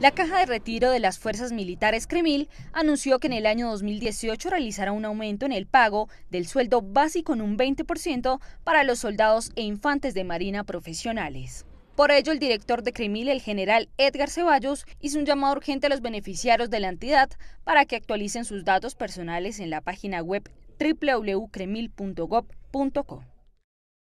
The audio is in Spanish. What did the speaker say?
La Caja de Retiro de las Fuerzas Militares Cremil anunció que en el año 2018 realizará un aumento en el pago del sueldo básico en un 20% para los soldados e infantes de Marina profesionales. Por ello, el director de Cremil, el general Edgar Ceballos, hizo un llamado urgente a los beneficiarios de la entidad para que actualicen sus datos personales en la página web www.cremil.gov.co.